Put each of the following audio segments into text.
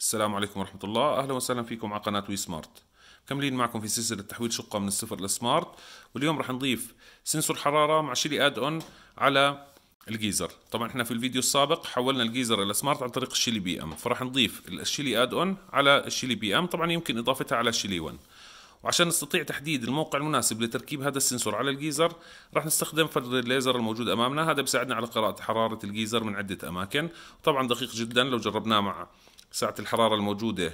السلام عليكم ورحمة الله أهلا وسهلا فيكم على قناة وي سمارت مكملين معكم في سلسلة تحويل شقة من الصفر للسمارت واليوم رح نضيف سنسور حرارة مع شيلي اد اون على الجيزر طبعا احنا في الفيديو السابق حولنا الجيزر الى سمارت عن طريق الشيلي بي ام فراح نضيف الشيلي اد اون على الشيلي بي ام طبعا يمكن اضافتها على الشيلي 1 وعشان نستطيع تحديد الموقع المناسب لتركيب هذا السنسور على الجيزر راح نستخدم فرد الليزر الموجود امامنا هذا بيساعدنا على قراءة حرارة الجيزر من عدة اماكن طبعا دقيق جدا لو جربناه مع سعة الحرارة الموجودة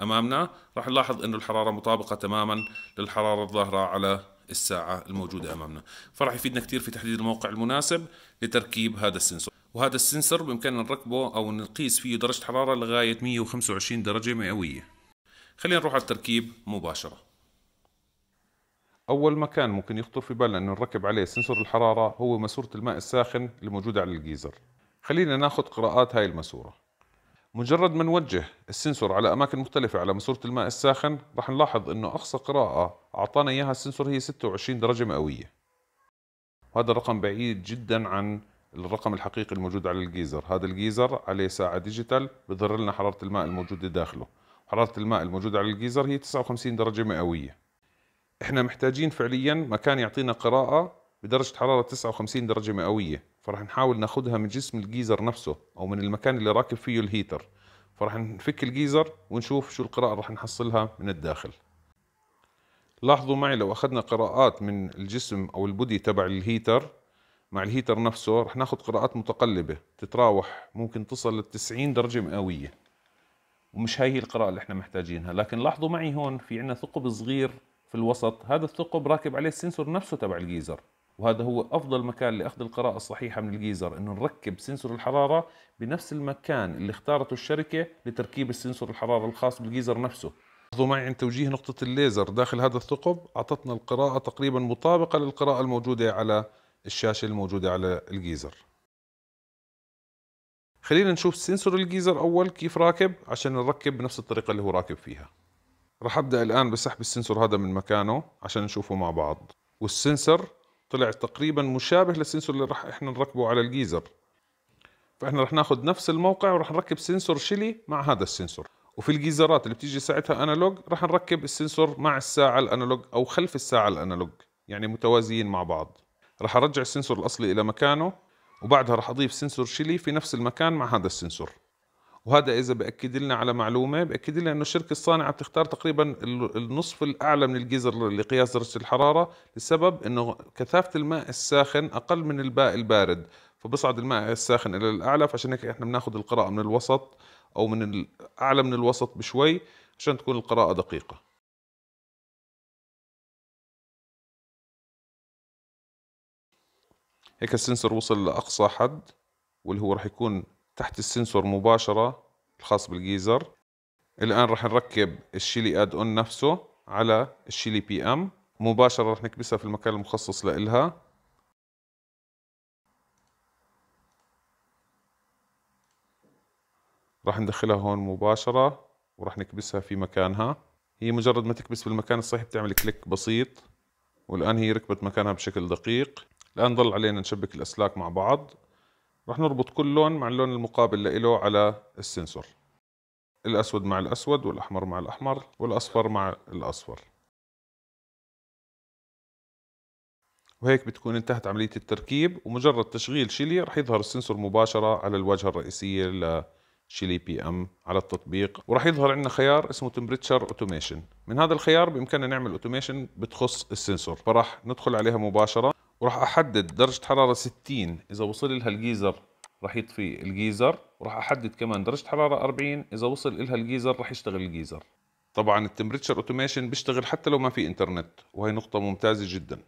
أمامنا راح نلاحظ أنه الحرارة مطابقة تماما للحرارة الظاهرة على الساعة الموجودة أمامنا فراح يفيدنا كثير في تحديد الموقع المناسب لتركيب هذا السنسور وهذا السنسور بإمكاننا نركبه أو نقيس فيه درجة حرارة لغاية 125 درجة مئوية خلينا نروح على التركيب مباشرة أول مكان ممكن يخطر في بالنا أنه نركب عليه سنسور الحرارة هو ماسورة الماء الساخن الموجودة على الجيزر خلينا ناخذ قراءات هاي الماسورة مجرد ما نوجه السنسور على اماكن مختلفه على ماسوره الماء الساخن راح نلاحظ انه اقصى قراءه اعطانا اياها السنسور هي 26 درجه مئويه وهذا الرقم بعيد جدا عن الرقم الحقيقي الموجود على الجيزر هذا الجيزر عليه ساعه ديجيتال بيظهر لنا حراره الماء الموجوده داخله حراره الماء الموجوده على الجيزر هي 59 درجه مئويه احنا محتاجين فعليا مكان يعطينا قراءه بدرجه حراره 59 درجه مئويه فراح نحاول ناخدها من جسم الجيزر نفسه او من المكان اللي راكب فيه الهيتر فراح نفك الجيزر ونشوف شو القراءة راح نحصلها من الداخل لاحظوا معي لو اخذنا قراءات من الجسم او البودي تبع الهيتر مع الهيتر نفسه رح ناخد قراءات متقلبة تتراوح ممكن تصل للتسعين درجة مئوية ومش هاي هي القراءة اللي احنا محتاجينها لكن لاحظوا معي هون في عنا ثقب صغير في الوسط هذا الثقب راكب عليه السنسور نفسه تبع الجيزر وهذا هو افضل مكان لاخذ القراءه الصحيحه من الجيزر انه نركب سنسور الحراره بنفس المكان اللي اختارته الشركه لتركيب السنسور الحراره الخاص بالجيزر نفسه لاحظوا معي عند توجيه نقطة الليزر داخل هذا الثقب أعطتنا القراءة تقريبا مطابقة للقراءة الموجودة على الشاشة الموجودة على الجيزر خلينا نشوف سنسور الجيزر أول كيف راكب عشان نركب بنفس الطريقة اللي هو راكب فيها راح أبدأ الآن بسحب السنسور هذا من مكانه عشان نشوفه مع بعض والسنسر طلع تقريبا مشابه للسنسور اللي راح احنا نركبه على الجيزر فاحنا راح ناخذ نفس الموقع وراح نركب سنسور شيلي مع هذا السنسور وفي الجيزرات اللي بتيجي ساعتها انالوج راح نركب السنسور مع الساعه الانالوج او خلف الساعه الانالوج يعني متوازيين مع بعض راح ارجع السنسور الاصلي الى مكانه وبعدها راح اضيف سنسور شيلي في نفس المكان مع هذا السنسور وهذا اذا باكد لنا على معلومه باكد لنا انه الشركه الصانعه بتختار تقريبا النصف الاعلى من الجيزر لقياس درجه الحراره لسبب انه كثافه الماء الساخن اقل من الماء البارد فبصعد الماء الساخن الى الاعلى فعشان هيك احنا بناخذ القراءه من الوسط او من الاعلى من الوسط بشوي عشان تكون القراءه دقيقه هيك السنسور وصل لاقصى حد واللي هو راح يكون تحت السنسور مباشرة الخاص بالجيزر الآن رح نركب الشيلي اد اون نفسه على الشيلي بي ام مباشرة رح نكبسها في المكان المخصص لإلها رح ندخلها هون مباشرة ورح نكبسها في مكانها هي مجرد ما تكبس في المكان الصحيح بتعمل كليك بسيط والآن هي ركبت مكانها بشكل دقيق الآن ضل علينا نشبك الأسلاك مع بعض رح نربط كل لون مع اللون المقابل له على السنسور الأسود مع الأسود والأحمر مع الأحمر والأصفر مع الأصفر وهيك بتكون انتهت عملية التركيب ومجرد تشغيل شيلي رح يظهر السنسور مباشرة على الواجهة الرئيسية شيلي بي ام على التطبيق وراح يظهر عندنا خيار اسمه تمبريتشر اوتوميشن من هذا الخيار بامكاننا نعمل اوتوميشن بتخص السنسور فراح ندخل عليها مباشره وراح احدد درجة حرارة 60 اذا وصل لها الجيزر راح يطفي الجيزر وراح احدد كمان درجة حرارة 40 اذا وصل لها الجيزر راح يشتغل الجيزر طبعا التمبريتشر اوتوميشن بيشتغل حتى لو ما في انترنت وهي نقطة ممتازة جدا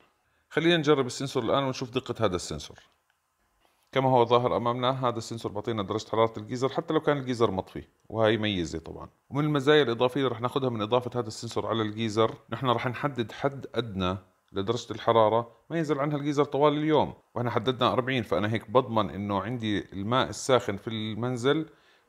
خلينا نجرب السنسور الان ونشوف دقة هذا السنسور كما هو ظاهر امامنا هذا السنسور بيعطينا درجة حرارة الجيزر حتى لو كان الجيزر مطفي وهي ميزة طبعا ومن المزايا الاضافية اللي رح ناخذها من اضافة هذا السنسور على الجيزر نحن رح نحدد حد ادنى لدرجة الحرارة ما ينزل عنها الجيزر طوال اليوم وإحنا حددنا 40 فأنا هيك بضمن إنه عندي الماء الساخن في المنزل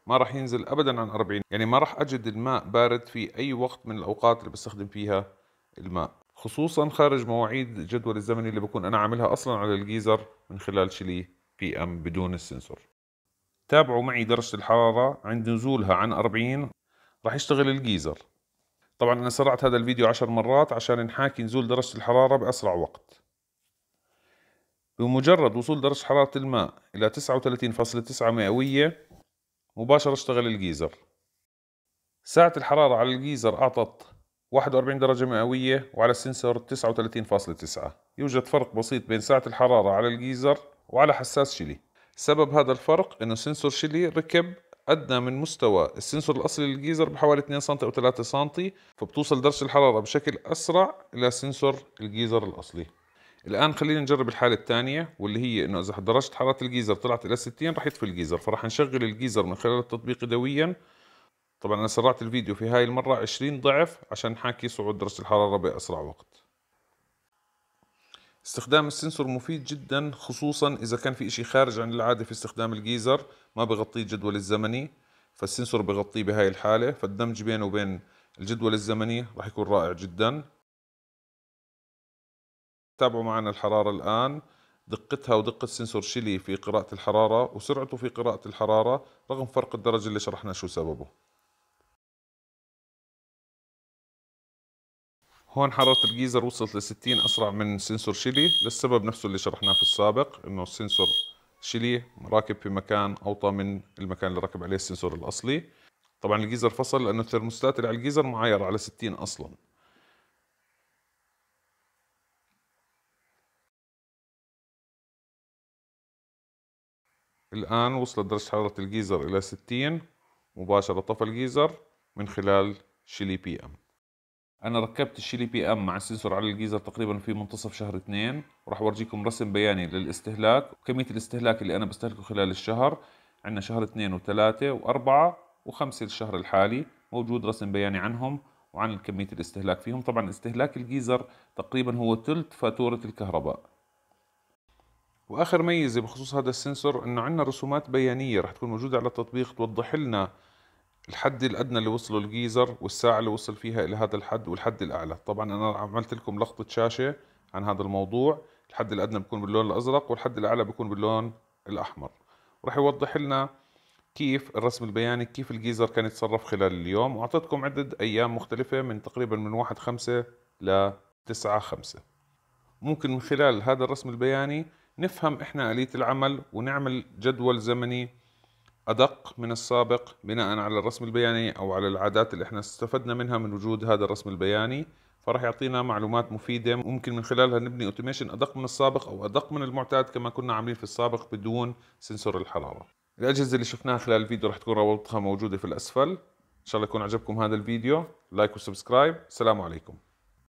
ما راح ينزل أبدا عن 40 يعني ما راح أجد الماء بارد في أي وقت من الأوقات اللي بستخدم فيها الماء خصوصا خارج مواعيد الجدول الزمني اللي بكون أنا عاملها أصلا على الجيزر من خلال شلي بي أم بدون السنسور تابعوا معي درجة الحرارة عند نزولها عن 40 راح يشتغل الجيزر طبعا أنا سرعت هذا الفيديو عشر مرات عشان نحاكي نزول درجة الحرارة بأسرع وقت بمجرد وصول درجة حرارة الماء إلى 39.9 مئوية مباشرة اشتغل الجيزر ساعة الحرارة على الجيزر أعطت 41 درجة مئوية وعلى السنسور 39.9 يوجد فرق بسيط بين ساعة الحرارة على الجيزر وعلى حساس شيلي سبب هذا الفرق أنه سنسور شيلي ركب أدنى من مستوى السنسور الأصلي للجيزر بحوالي 2 سم أو 3 سم فبتوصل درجة الحرارة بشكل أسرع إلى سنسور الجيزر الأصلي الآن خلينا نجرب الحالة الثانية واللي هي إنه إذا درجة حرارة الجيزر طلعت إلى 60 راح يطفي الجيزر فرح نشغل الجيزر من خلال التطبيق يدويا طبعا أنا سرعت الفيديو في هاي المرة 20 ضعف عشان نحاكي صعود درجة الحرارة بأسرع وقت استخدام السنسور مفيد جدا خصوصا اذا كان في اشي خارج عن العاده في استخدام الجيزر ما بغطيه الجدول الزمني فالسنسور بغطيه بهاي الحاله فالدمج بينه وبين الجدول الزمني راح يكون رائع جدا تابعوا معنا الحراره الان دقتها ودقة سنسور شيلي في قراءة الحرارة وسرعته في قراءة الحرارة رغم فرق الدرجة اللي شرحنا شو سببه هون حرارة الجيزر وصلت ل 60 أسرع من سنسور شيلي للسبب نفسه اللي شرحناه في السابق إنه السنسور شيلي راكب في مكان أوطى من المكان اللي راكب عليه السنسور الأصلي طبعا الجيزر فصل لأنه الترموستات اللي على الجيزر معايرة على 60 أصلا الآن وصلت درجة حرارة الجيزر إلى 60 مباشرة طفى الجيزر من خلال شيلي بي ام انا ركبت الشيلي بي ام مع السنسور على الجيزر تقريبا في منتصف شهر اثنين وراح اورجيكم رسم بياني للاستهلاك وكمية الاستهلاك اللي انا بستهلكه خلال الشهر عندنا شهر اثنين وثلاثة واربعة وخمسة الشهر الحالي موجود رسم بياني عنهم وعن كمية الاستهلاك فيهم طبعا استهلاك الجيزر تقريبا هو ثلث فاتورة الكهرباء واخر ميزة بخصوص هذا السنسور انه عندنا رسومات بيانية راح تكون موجودة على التطبيق توضح لنا الحد الادنى اللي وصله الجيزر والساعه اللي وصل فيها الى هذا الحد والحد الاعلى طبعا انا عملت لكم لقطه شاشه عن هذا الموضوع الحد الادنى بيكون باللون الازرق والحد الاعلى بيكون باللون الاحمر راح يوضح لنا كيف الرسم البياني كيف الجيزر كان يتصرف خلال اليوم واعطيتكم عدد ايام مختلفه من تقريبا من 1 5 ل 9 5 ممكن من خلال هذا الرسم البياني نفهم احنا اليه العمل ونعمل جدول زمني أدق من السابق بناء على الرسم البياني أو على العادات اللي احنا استفدنا منها من وجود هذا الرسم البياني فراح يعطينا معلومات مفيدة ممكن من خلالها نبني اوتوميشن أدق من السابق أو أدق من المعتاد كما كنا عاملين في السابق بدون سنسور الحرارة الأجهزة اللي شفناها خلال الفيديو راح تكون روابطها موجودة في الأسفل إن شاء الله يكون عجبكم هذا الفيديو لايك وسبسكرايب السلام عليكم